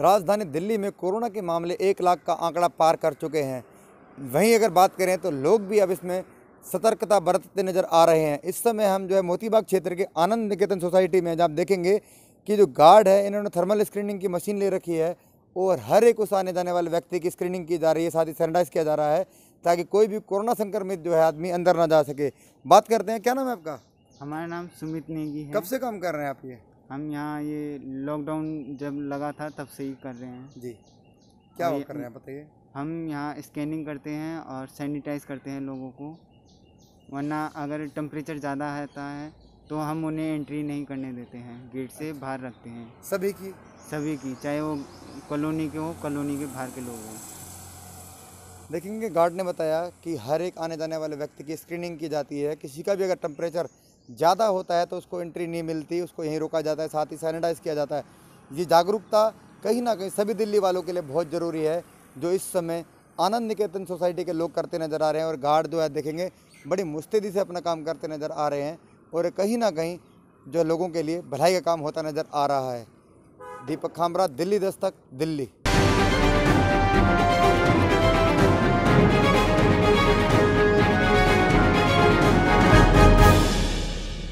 राजधानी दिल्ली में कोरोना के मामले एक लाख का आंकड़ा पार कर चुके हैं वहीं अगर बात करें तो लोग भी अब इसमें सतर्कता बरतते नज़र आ रहे हैं इस समय हम जो है मोतीबाग क्षेत्र के आनंद निकेतन सोसाइटी में जब देखेंगे कि जो गार्ड है इन्होंने थर्मल स्क्रीनिंग की मशीन ले रखी है और हर एक उस आने जाने वाले व्यक्ति की स्क्रीनिंग की जा रही है साथ ही सैनिटाइज किया जा रहा है ताकि कोई भी कोरोना संक्रमित जो है आदमी अंदर ना जा सके बात करते हैं क्या नाम है आपका हमारा नाम सुमित नेगी है कब से काम कर रहे हैं आप ये हम यहाँ ये लॉकडाउन जब लगा था तब से ही कर रहे हैं जी क्या कर रहे हैं बताइए हम यहाँ स्कैनिंग करते हैं और सैनिटाइज करते हैं लोगों को वरना अगर टेम्परेचर ज़्यादा रहता है तो हम उन्हें एंट्री नहीं करने देते हैं गेट से अच्छा। बाहर रखते हैं सभी की सभी की चाहे वो कॉलोनी के हो कॉलोनी के बाहर के लोग हों देखेंगे गार्ड ने बताया कि हर एक आने जाने वाले व्यक्ति की स्क्रीनिंग की जाती है किसी का भी अगर टेम्परेचर ज़्यादा होता है तो उसको एंट्री नहीं मिलती उसको यहीं रोका जाता है साथ ही सैनिटाइज किया जाता है ये जागरूकता कहीं ना कहीं सभी दिल्ली वालों के लिए बहुत ज़रूरी है जो इस समय आनंद निकेतन सोसाइटी के लोग करते नज़र आ रहे हैं और गार्ड जो है देखेंगे बड़ी मुस्तैदी से अपना काम करते नज़र आ रहे हैं और कहीं ना कहीं जो लोगों के लिए भलाई का काम होता नज़र आ रहा है दीपक खामरा दिल्ली दस्तक दिल्ली